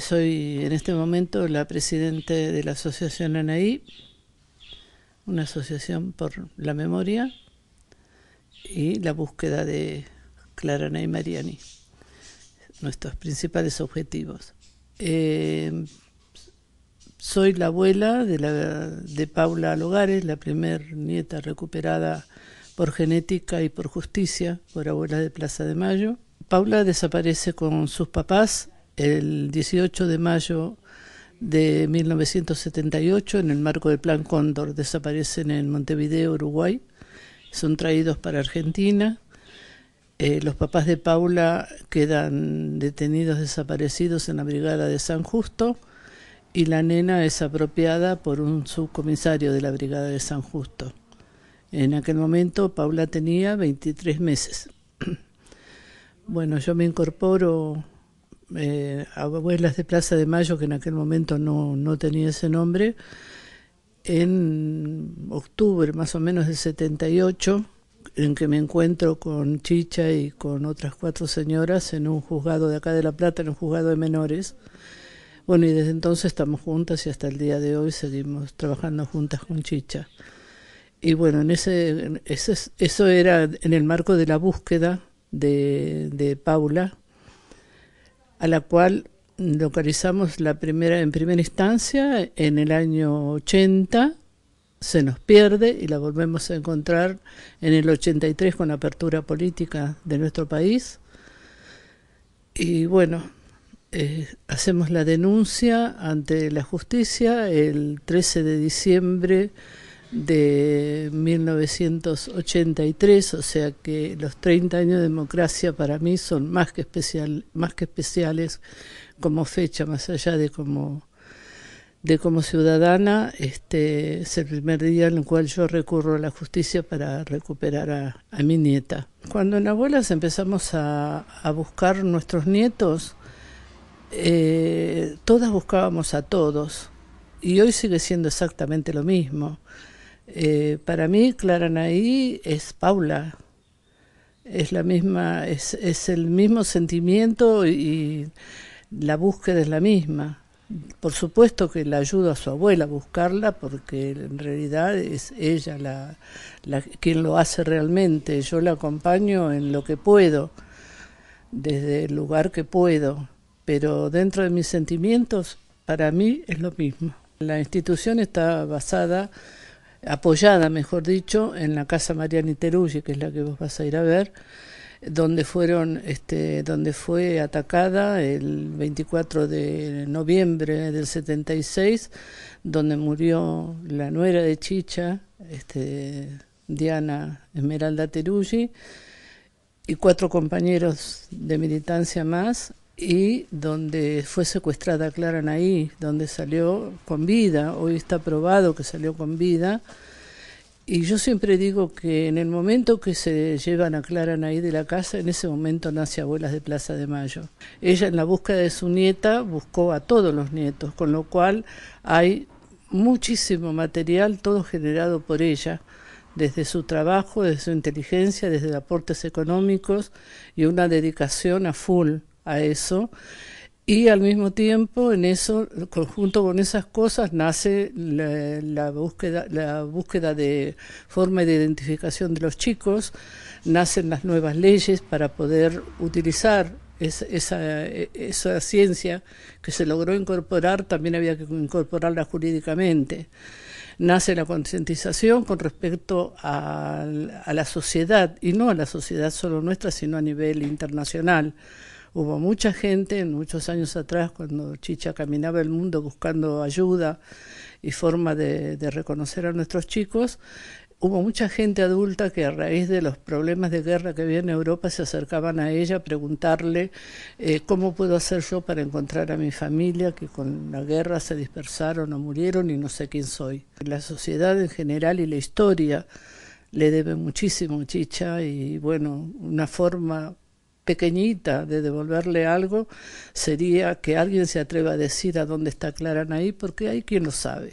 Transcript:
Soy en este momento la presidente de la Asociación ANAÍ, una asociación por la memoria y la búsqueda de Clara Anaí Mariani, nuestros principales objetivos. Eh, soy la abuela de, Paula Logares, la primer nieta recuperada por genética y por justicia, por abuela de Plaza de Mayo. Paula desaparece con sus papás el 18 de mayo de 1978, en el marco del Plan Cóndor, desaparecen en Montevideo, Uruguay, son traídos para Argentina. Eh, los papás de Paula quedan detenidos, desaparecidos en la brigada de San Justo y la nena es apropiada por un subcomisario de la brigada de San Justo. En aquel momento Paula tenía 23 meses. Bueno, yo me incorporo eh, Abuelas de Plaza de Mayo, que en aquel momento no, no tenía ese nombre, en octubre más o menos del 78, en que me encuentro con Chicha y con otras cuatro señoras en un juzgado de acá de La Plata, en un juzgado de menores. Bueno, y desde entonces estamos juntas y hasta el día de hoy seguimos trabajando juntas con Chicha. Y bueno, en ese, eso era en el marco de la búsqueda de, de Paula, a la cual localizamos la primera, en primera instancia en el año 80, se nos pierde y la volvemos a encontrar en el 83 con la apertura política de nuestro país. Y bueno, eh, hacemos la denuncia ante la justicia el 13 de diciembre de 1983, o sea que los 30 años de democracia para mí son más que, especial, más que especiales como fecha, más allá de como, de como ciudadana, este es el primer día en el cual yo recurro a la justicia para recuperar a, a mi nieta. Cuando en abuelas empezamos a, a buscar nuestros nietos, eh, todas buscábamos a todos y hoy sigue siendo exactamente lo mismo. Eh, para mí, Clara Claranaí es Paula. Es, la misma, es, es el mismo sentimiento y la búsqueda es la misma. Por supuesto que la ayudo a su abuela a buscarla, porque en realidad es ella la, la, quien lo hace realmente. Yo la acompaño en lo que puedo, desde el lugar que puedo, pero dentro de mis sentimientos, para mí es lo mismo. La institución está basada apoyada, mejor dicho, en la casa Mariani Terulli, que es la que vos vas a ir a ver, donde fueron, este, donde fue atacada el 24 de noviembre del 76, donde murió la nuera de Chicha, este, Diana Esmeralda Terulli, y cuatro compañeros de militancia más, y donde fue secuestrada Clara Naí, donde salió con vida, hoy está probado que salió con vida. Y yo siempre digo que en el momento que se llevan a Clara Naí de la casa, en ese momento nace Abuelas de Plaza de Mayo. Ella en la búsqueda de su nieta buscó a todos los nietos, con lo cual hay muchísimo material, todo generado por ella, desde su trabajo, desde su inteligencia, desde aportes económicos y una dedicación a full a eso. Y al mismo tiempo, en eso, conjunto con esas cosas, nace la, búsqueda, la búsqueda de forma de identificación de los chicos, nacen las nuevas leyes para poder utilizar esa, e, esa ciencia que se logró incorporar, también había que incorporarla jurídicamente. Nace la concientización con respecto a, a la sociedad, y no a la sociedad solo nuestra, sino a nivel internacional Hubo mucha gente, muchos años atrás, cuando Chicha caminaba el mundo buscando ayuda y forma de, reconocer a nuestros chicos, hubo mucha gente adulta que a raíz de los problemas de guerra que había en Europa se acercaban a ella a preguntarle eh, cómo puedo hacer yo para encontrar a mi familia que con la guerra se dispersaron o murieron y no sé quién soy. La sociedad en general y la historia le debe muchísimo a Chicha y bueno, una forma pequeñita de devolverle algo sería que alguien se atreva a decir a dónde está Clara ahí porque hay quien lo sabe.